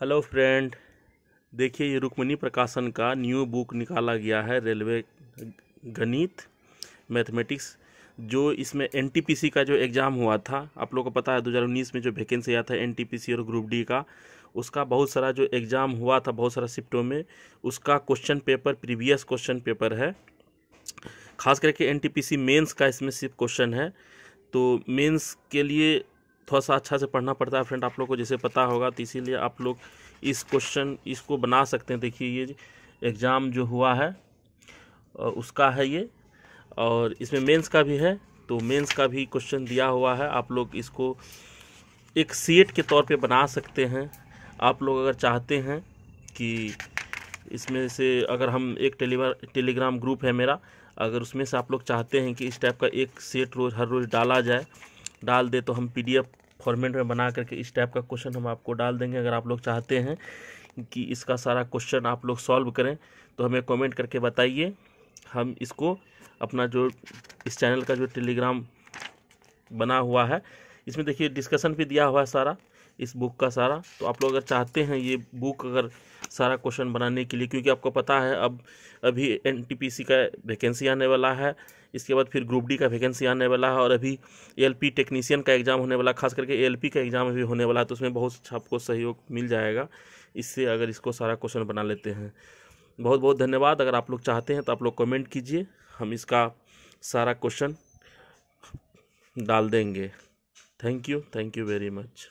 hello friend देखिए ये रुक्मिणी प्रकाशन का न्यू बुक निकाला गया है रेलवे गणित मैथमेटिक्स जो इसमें एनटीपीसी का जो एग्ज़ाम हुआ था आप लोगों को पता है 2019 में जो वैकेंसी आया था एनटीपीसी और ग्रुप डी का उसका बहुत सारा जो एग्ज़ाम हुआ था बहुत सारा शिफ्टों में उसका question paper previous question paper है खास करके एन टी का इसमें सिर्फ क्वेश्चन है तो मेंस के लिए थोड़ा सा अच्छा से पढ़ना पड़ता है फ्रेंड आप लोग को जैसे पता होगा तो इसीलिए आप लोग इस क्वेश्चन इसको बना सकते हैं देखिए ये एग्ज़ाम जो हुआ है उसका है ये और इसमें मेंस का भी है तो मेंस का भी क्वेश्चन दिया हुआ है आप लोग इसको एक सीट के तौर पे बना सकते हैं आप लोग अगर चाहते हैं कि इसमें से अगर हम एक टेलीग्राम ग्रुप है मेरा अगर उसमें से आप लोग चाहते हैं कि इस टाइप का एक सेट रोज़ हर रोज़ डाला जाए डाल दे तो हम पीडीएफ फॉर्मेट में बना करके इस टाइप का क्वेश्चन हम आपको डाल देंगे अगर आप लोग चाहते हैं कि इसका सारा क्वेश्चन आप लोग सॉल्व करें तो हमें कमेंट करके बताइए हम इसको अपना जो इस चैनल का जो टेलीग्राम बना हुआ है इसमें देखिए डिस्कशन भी दिया हुआ है सारा इस बुक का सारा तो आप लोग अगर चाहते हैं ये बुक अगर सारा क्वेश्चन बनाने के लिए क्योंकि आपको पता है अब अभी एन का वैकेंसी आने वाला है इसके बाद फिर ग्रुप डी का वैकेंसी आने वाला है और अभी एल टेक्नीशियन का एग्ज़ाम होने वाला खास करके एल का एग्ज़ाम अभी होने वाला है तो उसमें बहुत अच्छा आपको सहयोग मिल जाएगा इससे अगर इसको सारा क्वेश्चन बना लेते हैं बहुत बहुत धन्यवाद अगर आप लोग चाहते हैं तो आप लोग कमेंट कीजिए हम इसका सारा क्वेश्चन डाल देंगे thank you thank you very much